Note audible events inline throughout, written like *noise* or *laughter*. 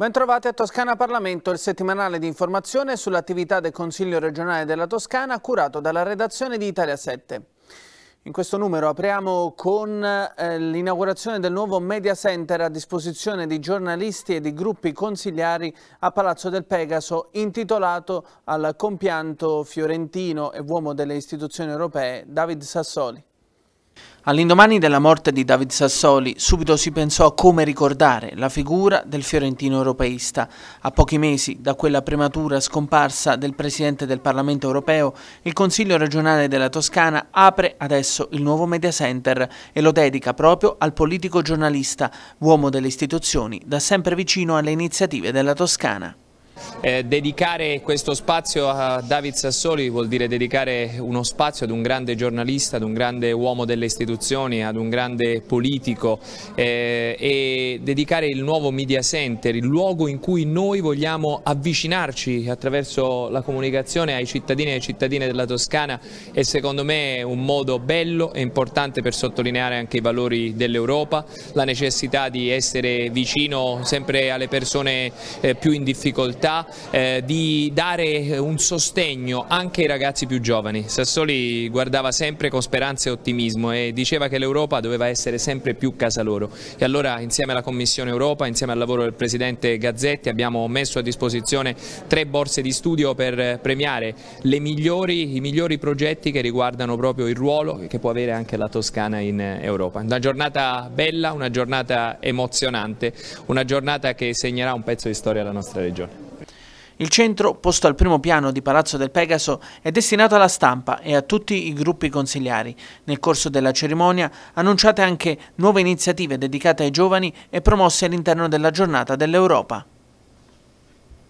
Bentrovati a Toscana Parlamento, il settimanale di informazione sull'attività del Consiglio regionale della Toscana curato dalla redazione di Italia 7. In questo numero apriamo con eh, l'inaugurazione del nuovo Media Center a disposizione di giornalisti e di gruppi consigliari a Palazzo del Pegaso, intitolato al compianto fiorentino e uomo delle istituzioni europee David Sassoli. All'indomani della morte di David Sassoli subito si pensò a come ricordare la figura del fiorentino europeista, a pochi mesi da quella prematura scomparsa del Presidente del Parlamento europeo, il Consiglio regionale della Toscana apre adesso il nuovo Media Center e lo dedica proprio al politico giornalista, uomo delle istituzioni, da sempre vicino alle iniziative della Toscana. Eh, dedicare questo spazio a David Sassoli vuol dire dedicare uno spazio ad un grande giornalista, ad un grande uomo delle istituzioni, ad un grande politico eh, e dedicare il nuovo media center, il luogo in cui noi vogliamo avvicinarci attraverso la comunicazione ai cittadini e alle cittadine della Toscana è secondo me un modo bello e importante per sottolineare anche i valori dell'Europa, la necessità di essere vicino sempre alle persone eh, più in difficoltà necessità eh, di dare eh, un sostegno anche ai ragazzi più giovani. Sassoli guardava sempre con speranza e ottimismo e diceva che l'Europa doveva essere sempre più casa loro. E allora insieme alla Commissione Europa, insieme al lavoro del Presidente Gazzetti abbiamo messo a disposizione tre borse di studio per eh, premiare migliori, i migliori progetti che riguardano proprio il ruolo che può avere anche la Toscana in eh, Europa. Una giornata bella, una giornata emozionante, una giornata che segnerà un pezzo di storia alla nostra regione. Il centro, posto al primo piano di Palazzo del Pegaso, è destinato alla stampa e a tutti i gruppi consigliari. Nel corso della cerimonia annunciate anche nuove iniziative dedicate ai giovani e promosse all'interno della giornata dell'Europa.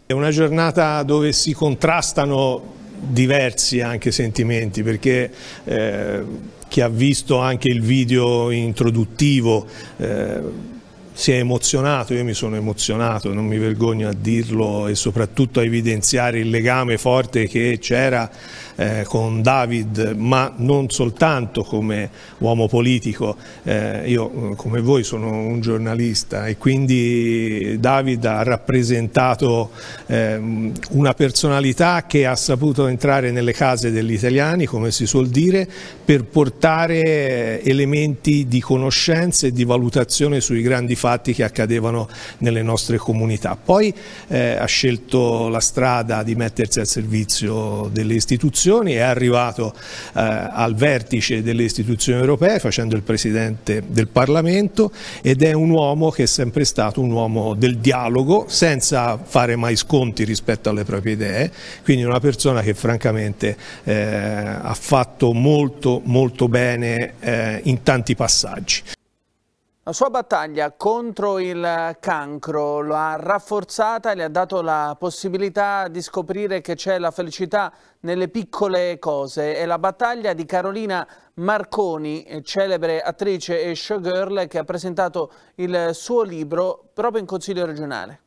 È una giornata dove si contrastano diversi anche sentimenti perché eh, chi ha visto anche il video introduttivo eh, si è emozionato, io mi sono emozionato, non mi vergogno a dirlo e soprattutto a evidenziare il legame forte che c'era eh, con David, ma non soltanto come uomo politico, eh, io eh, come voi sono un giornalista e quindi David ha rappresentato eh, una personalità che ha saputo entrare nelle case degli italiani, come si suol dire, per portare eh, elementi di conoscenza e di valutazione sui grandi fatti fatti che accadevano nelle nostre comunità. Poi eh, ha scelto la strada di mettersi al servizio delle istituzioni, è arrivato eh, al vertice delle istituzioni europee facendo il Presidente del Parlamento ed è un uomo che è sempre stato un uomo del dialogo senza fare mai sconti rispetto alle proprie idee, quindi una persona che francamente eh, ha fatto molto molto bene eh, in tanti passaggi. La sua battaglia contro il cancro lo ha rafforzata e le ha dato la possibilità di scoprire che c'è la felicità nelle piccole cose. È la battaglia di Carolina Marconi, celebre attrice e showgirl, che ha presentato il suo libro proprio in Consiglio regionale.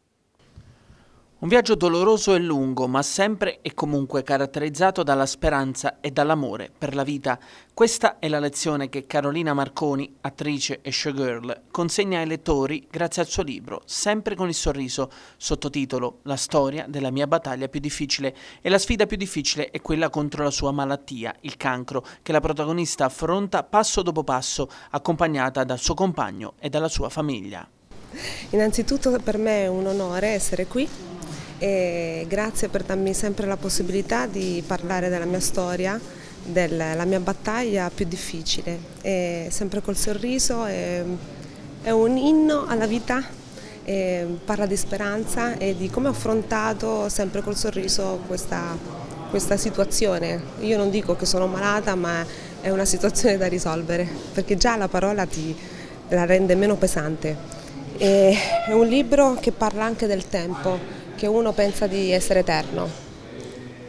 Un viaggio doloroso e lungo, ma sempre e comunque caratterizzato dalla speranza e dall'amore per la vita. Questa è la lezione che Carolina Marconi, attrice e showgirl, consegna ai lettori grazie al suo libro Sempre con il sorriso, sottotitolo La storia della mia battaglia più difficile e la sfida più difficile è quella contro la sua malattia, il cancro, che la protagonista affronta passo dopo passo, accompagnata dal suo compagno e dalla sua famiglia. Innanzitutto per me è un onore essere qui e grazie per darmi sempre la possibilità di parlare della mia storia, della mia battaglia più difficile, e sempre col sorriso, è, è un inno alla vita, parla di speranza e di come ho affrontato sempre col sorriso questa, questa situazione. Io non dico che sono malata ma è una situazione da risolvere perché già la parola ti la rende meno pesante. E è un libro che parla anche del tempo che uno pensa di essere eterno,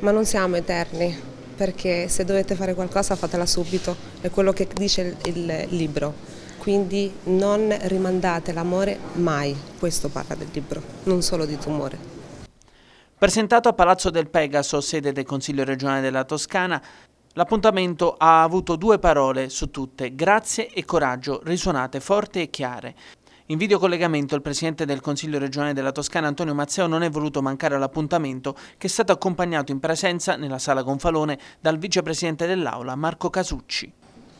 ma non siamo eterni, perché se dovete fare qualcosa fatela subito, è quello che dice il libro. Quindi non rimandate l'amore mai, questo parla del libro, non solo di tumore. Presentato a Palazzo del Pegaso, sede del Consiglio regionale della Toscana, l'appuntamento ha avuto due parole su tutte, grazie e coraggio, risuonate forte e chiare. In videocollegamento il presidente del Consiglio regionale della Toscana Antonio Mazzeo non è voluto mancare all'appuntamento che è stato accompagnato in presenza nella sala Gonfalone dal vicepresidente dell'Aula Marco Casucci.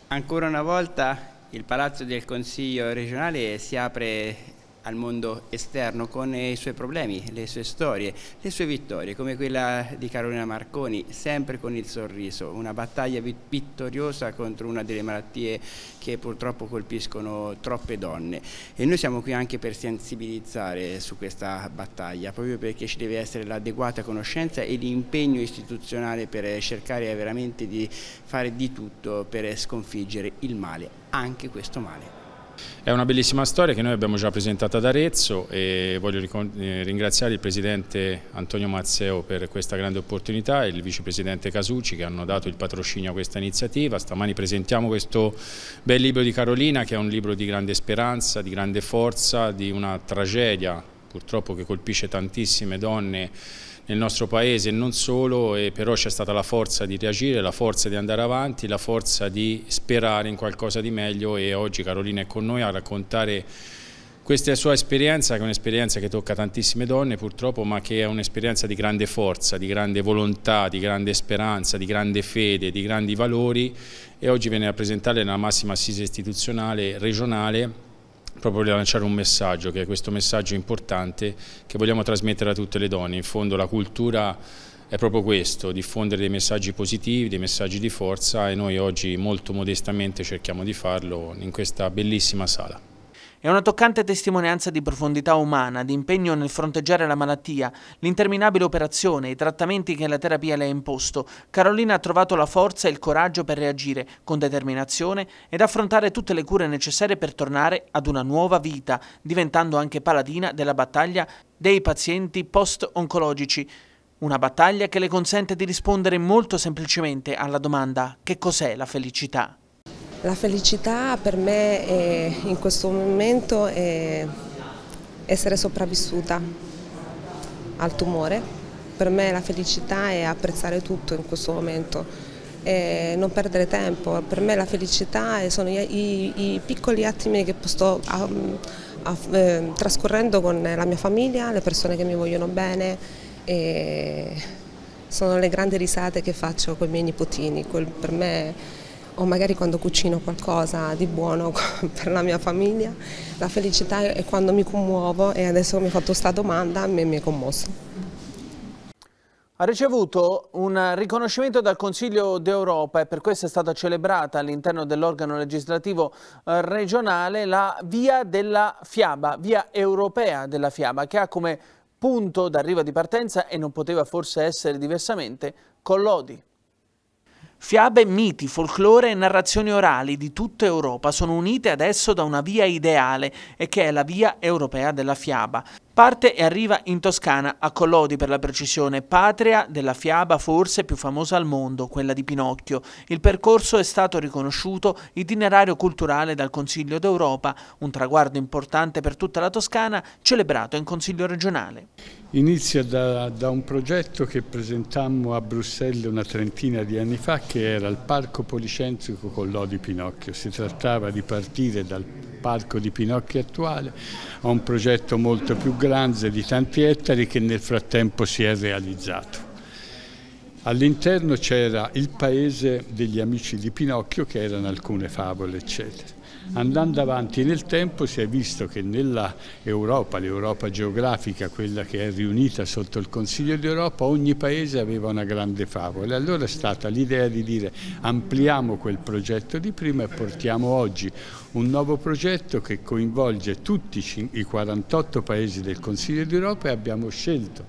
Ancora una volta il Palazzo del Consiglio regionale si apre al mondo esterno con i suoi problemi, le sue storie, le sue vittorie, come quella di Carolina Marconi, sempre con il sorriso, una battaglia vittoriosa contro una delle malattie che purtroppo colpiscono troppe donne. E noi siamo qui anche per sensibilizzare su questa battaglia, proprio perché ci deve essere l'adeguata conoscenza e l'impegno istituzionale per cercare veramente di fare di tutto per sconfiggere il male, anche questo male. È una bellissima storia che noi abbiamo già presentato ad Arezzo e voglio eh, ringraziare il Presidente Antonio Mazzeo per questa grande opportunità e il Vicepresidente Casucci che hanno dato il patrocinio a questa iniziativa. Stamani presentiamo questo bel libro di Carolina che è un libro di grande speranza, di grande forza, di una tragedia purtroppo che colpisce tantissime donne nel nostro paese e non solo, e però c'è stata la forza di reagire, la forza di andare avanti, la forza di sperare in qualcosa di meglio e oggi Carolina è con noi a raccontare questa sua esperienza, che è un'esperienza che tocca tantissime donne purtroppo, ma che è un'esperienza di grande forza, di grande volontà, di grande speranza, di grande fede, di grandi valori e oggi viene a presentare nella massima assise istituzionale regionale proprio per lanciare un messaggio, che è questo messaggio importante che vogliamo trasmettere a tutte le donne. In fondo la cultura è proprio questo, diffondere dei messaggi positivi, dei messaggi di forza e noi oggi molto modestamente cerchiamo di farlo in questa bellissima sala. È una toccante testimonianza di profondità umana, di impegno nel fronteggiare la malattia, l'interminabile operazione, i trattamenti che la terapia le ha imposto. Carolina ha trovato la forza e il coraggio per reagire con determinazione ed affrontare tutte le cure necessarie per tornare ad una nuova vita, diventando anche paladina della battaglia dei pazienti post-oncologici. Una battaglia che le consente di rispondere molto semplicemente alla domanda che cos'è la felicità. La felicità per me è, eh, in questo momento è essere sopravvissuta al tumore. Per me la felicità è apprezzare tutto in questo momento e non perdere tempo. Per me la felicità sono i, i, i piccoli attimi che sto um, eh, trascorrendo con la mia famiglia, le persone che mi vogliono bene e sono le grandi risate che faccio con i miei nipotini. Quel, per me o magari quando cucino qualcosa di buono *laughs* per la mia famiglia. La felicità è quando mi commuovo e adesso mi ha fatto questa domanda mi, mi è commosso. Ha ricevuto un riconoscimento dal Consiglio d'Europa e per questo è stata celebrata all'interno dell'organo legislativo eh, regionale la via della fiaba, via europea della fiaba, che ha come punto d'arrivo di partenza e non poteva forse essere diversamente Collodi. Fiabe, miti, folklore e narrazioni orali di tutta Europa sono unite adesso da una via ideale e che è la via europea della fiaba. Parte e arriva in Toscana, a Collodi per la precisione, patria della fiaba forse più famosa al mondo, quella di Pinocchio. Il percorso è stato riconosciuto itinerario culturale dal Consiglio d'Europa, un traguardo importante per tutta la Toscana, celebrato in Consiglio regionale. Inizia da, da un progetto che presentammo a Bruxelles una trentina di anni fa, che era il Parco Policentrico Collodi Pinocchio. Si trattava di partire dal parco di Pinocchio attuale, a un progetto molto più grande di tanti ettari che nel frattempo si è realizzato. All'interno c'era il paese degli amici di Pinocchio che erano alcune favole eccetera. Andando avanti nel tempo si è visto che nella Europa, l'Europa geografica, quella che è riunita sotto il Consiglio d'Europa, ogni paese aveva una grande favola. Allora è stata l'idea di dire ampliamo quel progetto di prima e portiamo oggi un nuovo progetto che coinvolge tutti i 48 paesi del Consiglio d'Europa e abbiamo scelto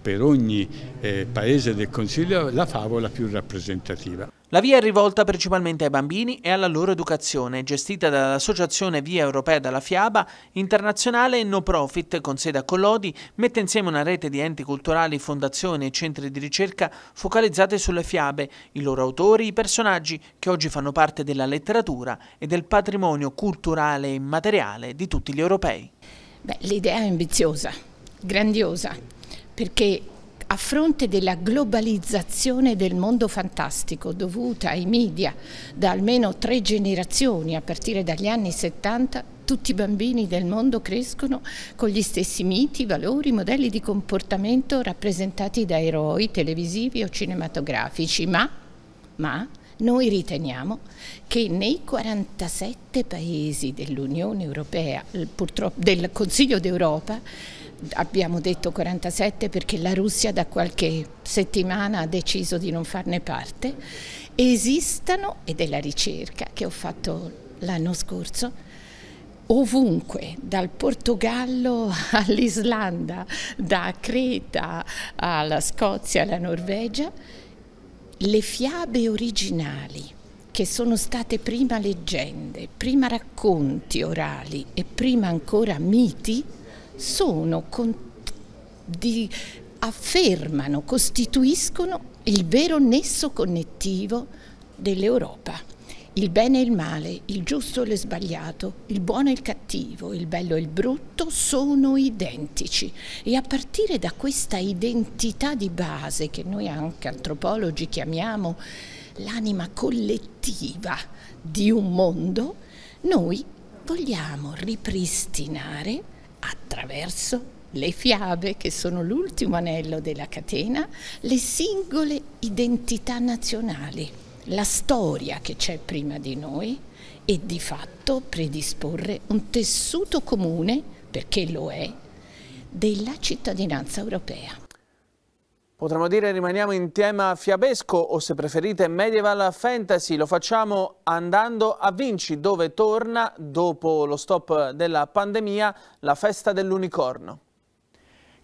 per ogni eh, paese del Consiglio la favola più rappresentativa. La via è rivolta principalmente ai bambini e alla loro educazione, gestita dall'Associazione Via Europea della Fiaba, internazionale e no profit con sede a Collodi, mette insieme una rete di enti culturali, fondazioni e centri di ricerca focalizzate sulle fiabe, i loro autori, i personaggi che oggi fanno parte della letteratura e del patrimonio culturale e immateriale di tutti gli europei. l'idea è ambiziosa, grandiosa, perché a fronte della globalizzazione del mondo fantastico dovuta ai media da almeno tre generazioni a partire dagli anni 70, tutti i bambini del mondo crescono con gli stessi miti, valori, modelli di comportamento rappresentati da eroi televisivi o cinematografici, ma, ma noi riteniamo che nei 47 paesi dell'Unione Europea, purtroppo del Consiglio d'Europa, abbiamo detto 47 perché la Russia da qualche settimana ha deciso di non farne parte, esistano, ed è la ricerca che ho fatto l'anno scorso, ovunque, dal Portogallo *laughs* all'Islanda, da Creta alla Scozia, alla Norvegia, le fiabe originali che sono state prima leggende, prima racconti orali e prima ancora miti, sono con, di, affermano, costituiscono il vero nesso connettivo dell'Europa. Il bene e il male, il giusto e lo sbagliato, il buono e il cattivo, il bello e il brutto sono identici e a partire da questa identità di base che noi anche antropologi chiamiamo l'anima collettiva di un mondo, noi vogliamo ripristinare attraverso le fiabe, che sono l'ultimo anello della catena, le singole identità nazionali, la storia che c'è prima di noi e di fatto predisporre un tessuto comune, perché lo è, della cittadinanza europea. Potremmo dire rimaniamo in tema fiabesco o se preferite medieval fantasy, lo facciamo andando a Vinci dove torna dopo lo stop della pandemia la festa dell'unicorno.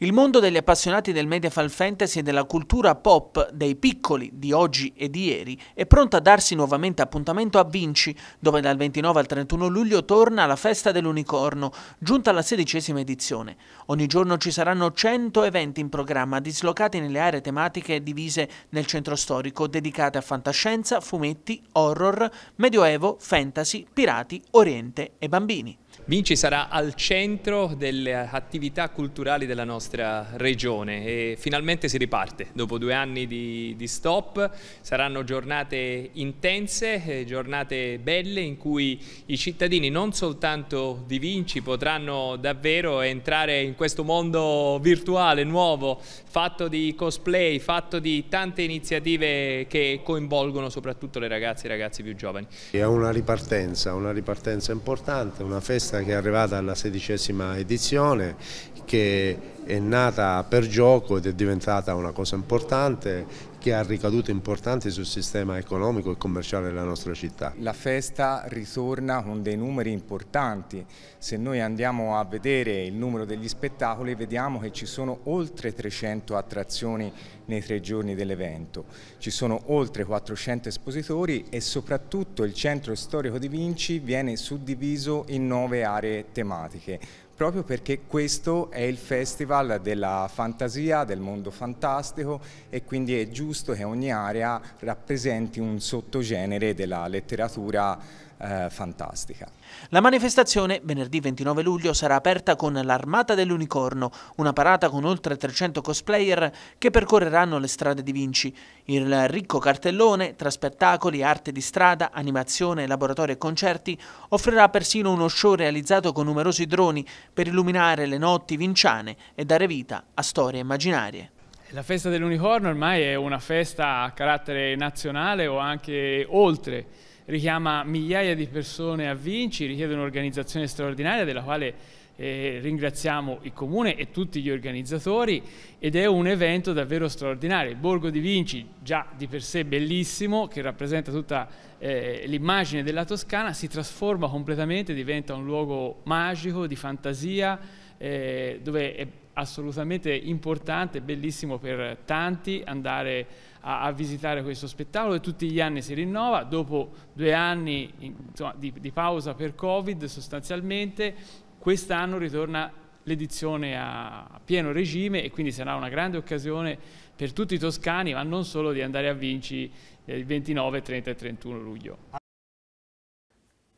Il mondo degli appassionati del Mediafall Fantasy e della cultura pop dei piccoli di oggi e di ieri è pronto a darsi nuovamente appuntamento a Vinci, dove dal 29 al 31 luglio torna la festa dell'unicorno, giunta alla sedicesima edizione. Ogni giorno ci saranno 100 eventi in programma, dislocati nelle aree tematiche divise nel centro storico, dedicate a fantascienza, fumetti, horror, medioevo, fantasy, pirati, oriente e bambini. Vinci sarà al centro delle attività culturali della nostra nostra regione e finalmente si riparte dopo due anni di, di stop, saranno giornate intense, eh, giornate belle in cui i cittadini non soltanto di Vinci potranno davvero entrare in questo mondo virtuale nuovo, fatto di cosplay, fatto di tante iniziative che coinvolgono soprattutto le ragazze e i ragazzi più giovani. È una ripartenza, una ripartenza importante, una festa che è arrivata alla sedicesima edizione che è è nata per gioco ed è diventata una cosa importante che ha ricadute importanti sul sistema economico e commerciale della nostra città. La festa ritorna con dei numeri importanti, se noi andiamo a vedere il numero degli spettacoli vediamo che ci sono oltre 300 attrazioni nei tre giorni dell'evento, ci sono oltre 400 espositori e soprattutto il centro storico di Vinci viene suddiviso in nove aree tematiche proprio perché questo è il festival della fantasia, del mondo fantastico e quindi è giusto che ogni area rappresenti un sottogenere della letteratura eh, fantastica. La manifestazione venerdì 29 luglio sarà aperta con l'Armata dell'Unicorno, una parata con oltre 300 cosplayer che percorreranno le strade di Vinci. Il ricco cartellone, tra spettacoli, arte di strada, animazione, laboratorio e concerti, offrirà persino uno show realizzato con numerosi droni per illuminare le notti vinciane e dare vita a storie immaginarie. La festa dell'unicorno ormai è una festa a carattere nazionale o anche oltre richiama migliaia di persone a Vinci, richiede un'organizzazione straordinaria della quale eh, ringraziamo il comune e tutti gli organizzatori ed è un evento davvero straordinario. Il Borgo di Vinci, già di per sé bellissimo, che rappresenta tutta eh, l'immagine della Toscana, si trasforma completamente, diventa un luogo magico, di fantasia, eh, dove è assolutamente importante, bellissimo per tanti andare a a, a, visitare questo spettacolo e tutti gli anni si rinnova, dopo due anni insomma, di, di pausa per Covid sostanzialmente, quest'anno ritorna l'edizione a pieno regime e quindi sarà una grande occasione per tutti i toscani, ma non solo di andare a Vinci eh, il 29, 30 e 31 luglio.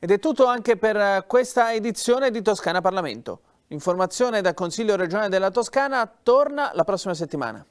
Ed è tutto anche per eh, questa edizione di Toscana Parlamento. L'informazione dal Consiglio Regionale della Toscana torna la prossima settimana.